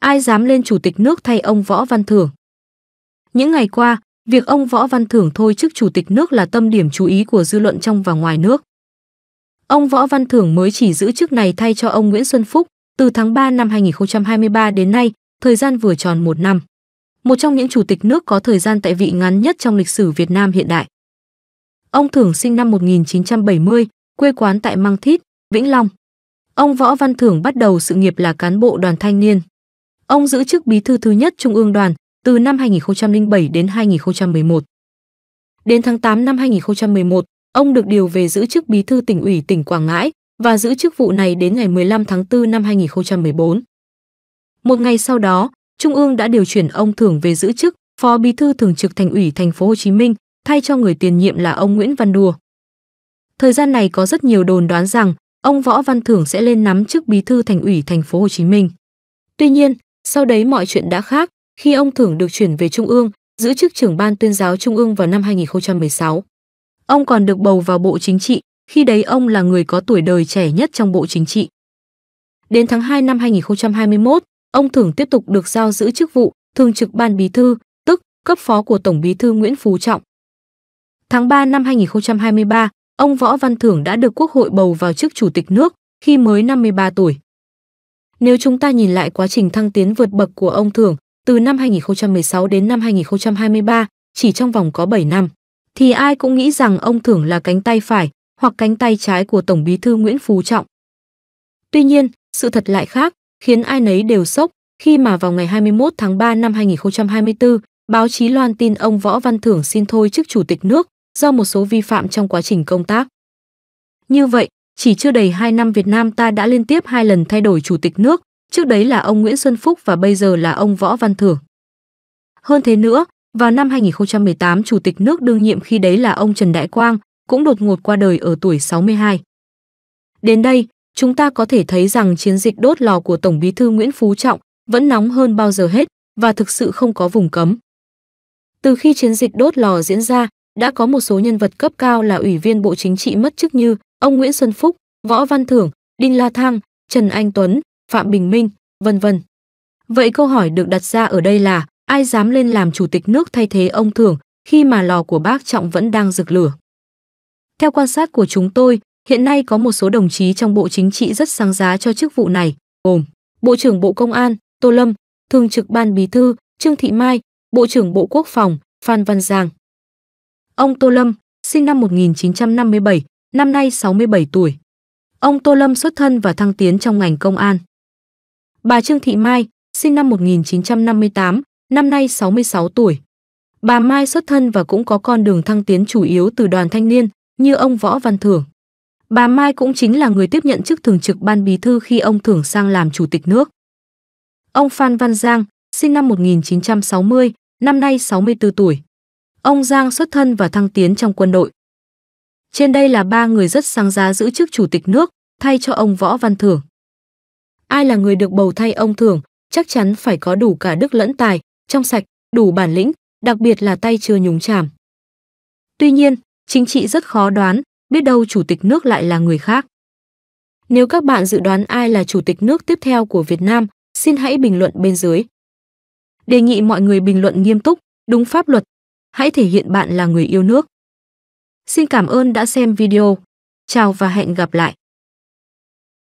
ai dám lên chủ tịch nước thay ông Võ Văn Thưởng. Những ngày qua, việc ông Võ Văn Thưởng thôi chức chủ tịch nước là tâm điểm chú ý của dư luận trong và ngoài nước. Ông Võ Văn Thưởng mới chỉ giữ chức này thay cho ông Nguyễn Xuân Phúc từ tháng 3 năm 2023 đến nay, thời gian vừa tròn một năm. Một trong những chủ tịch nước có thời gian tại vị ngắn nhất trong lịch sử Việt Nam hiện đại. Ông Thưởng sinh năm 1970, quê quán tại măng Thít, Vĩnh Long. Ông Võ Văn Thưởng bắt đầu sự nghiệp là cán bộ đoàn thanh niên. Ông giữ chức bí thư thứ nhất Trung ương đoàn từ năm 2007 đến 2011. Đến tháng 8 năm 2011, ông được điều về giữ chức bí thư tỉnh ủy tỉnh Quảng Ngãi và giữ chức vụ này đến ngày 15 tháng 4 năm 2014. Một ngày sau đó, Trung ương đã điều chuyển ông Thưởng về giữ chức Phó Bí thư Thường trực Thành ủy Thành phố Hồ Chí Minh, thay cho người tiền nhiệm là ông Nguyễn Văn Đùa. Thời gian này có rất nhiều đồn đoán rằng ông Võ Văn Thưởng sẽ lên nắm chức Bí thư Thành ủy Thành phố Hồ Chí Minh. Tuy nhiên, sau đấy mọi chuyện đã khác, khi ông Thưởng được chuyển về Trung ương, giữ chức trưởng ban tuyên giáo Trung ương vào năm 2016. Ông còn được bầu vào Bộ Chính trị, khi đấy ông là người có tuổi đời trẻ nhất trong Bộ Chính trị. Đến tháng 2 năm 2021, ông Thưởng tiếp tục được giao giữ chức vụ Thường trực Ban Bí thư, tức cấp phó của Tổng Bí thư Nguyễn Phú Trọng. Tháng 3 năm 2023, ông Võ Văn Thưởng đã được Quốc hội bầu vào chức Chủ tịch nước khi mới 53 tuổi. Nếu chúng ta nhìn lại quá trình thăng tiến vượt bậc của ông Thưởng, từ năm 2016 đến năm 2023, chỉ trong vòng có 7 năm, thì ai cũng nghĩ rằng ông Thưởng là cánh tay phải hoặc cánh tay trái của Tổng bí thư Nguyễn Phú Trọng. Tuy nhiên, sự thật lại khác, khiến ai nấy đều sốc khi mà vào ngày 21 tháng 3 năm 2024, báo chí loan tin ông Võ Văn Thưởng xin thôi chức chủ tịch nước do một số vi phạm trong quá trình công tác. Như vậy, chỉ chưa đầy 2 năm Việt Nam ta đã liên tiếp hai lần thay đổi chủ tịch nước, trước đấy là ông Nguyễn Xuân Phúc và bây giờ là ông Võ Văn Thưởng. Hơn thế nữa, vào năm 2018 chủ tịch nước đương nhiệm khi đấy là ông Trần Đại Quang cũng đột ngột qua đời ở tuổi 62. Đến đây, chúng ta có thể thấy rằng chiến dịch đốt lò của Tổng Bí thư Nguyễn Phú Trọng vẫn nóng hơn bao giờ hết và thực sự không có vùng cấm. Từ khi chiến dịch đốt lò diễn ra, đã có một số nhân vật cấp cao là ủy viên Bộ Chính trị mất chức như ông Nguyễn Xuân Phúc, Võ Văn Thưởng, Đinh La Thăng, Trần Anh Tuấn, Phạm Bình Minh, vân vân. Vậy câu hỏi được đặt ra ở đây là ai dám lên làm chủ tịch nước thay thế ông Thưởng khi mà lò của bác Trọng vẫn đang rực lửa? Theo quan sát của chúng tôi, hiện nay có một số đồng chí trong Bộ Chính trị rất sáng giá cho chức vụ này, gồm Bộ trưởng Bộ Công an, Tô Lâm, Thường trực Ban Bí thư, Trương Thị Mai, Bộ trưởng Bộ Quốc phòng, Phan Văn Giang. Ông Tô Lâm, sinh năm 1957, năm nay 67 tuổi. Ông Tô Lâm xuất thân và thăng tiến trong ngành công an. Bà Trương Thị Mai, sinh năm 1958, năm nay 66 tuổi. Bà Mai xuất thân và cũng có con đường thăng tiến chủ yếu từ đoàn thanh niên, như ông Võ Văn Thưởng. Bà Mai cũng chính là người tiếp nhận chức thường trực ban bí thư khi ông Thưởng sang làm chủ tịch nước. Ông Phan Văn Giang, sinh năm 1960, năm nay 64 tuổi. Ông Giang xuất thân và thăng tiến trong quân đội. Trên đây là ba người rất sáng giá giữ chức chủ tịch nước, thay cho ông Võ Văn Thưởng. Ai là người được bầu thay ông Thưởng, chắc chắn phải có đủ cả đức lẫn tài, trong sạch, đủ bản lĩnh, đặc biệt là tay chưa nhúng chàm. Tuy nhiên, chính trị rất khó đoán, biết đâu chủ tịch nước lại là người khác. Nếu các bạn dự đoán ai là chủ tịch nước tiếp theo của Việt Nam, xin hãy bình luận bên dưới. Đề nghị mọi người bình luận nghiêm túc, đúng pháp luật. Hãy thể hiện bạn là người yêu nước. Xin cảm ơn đã xem video. Chào và hẹn gặp lại.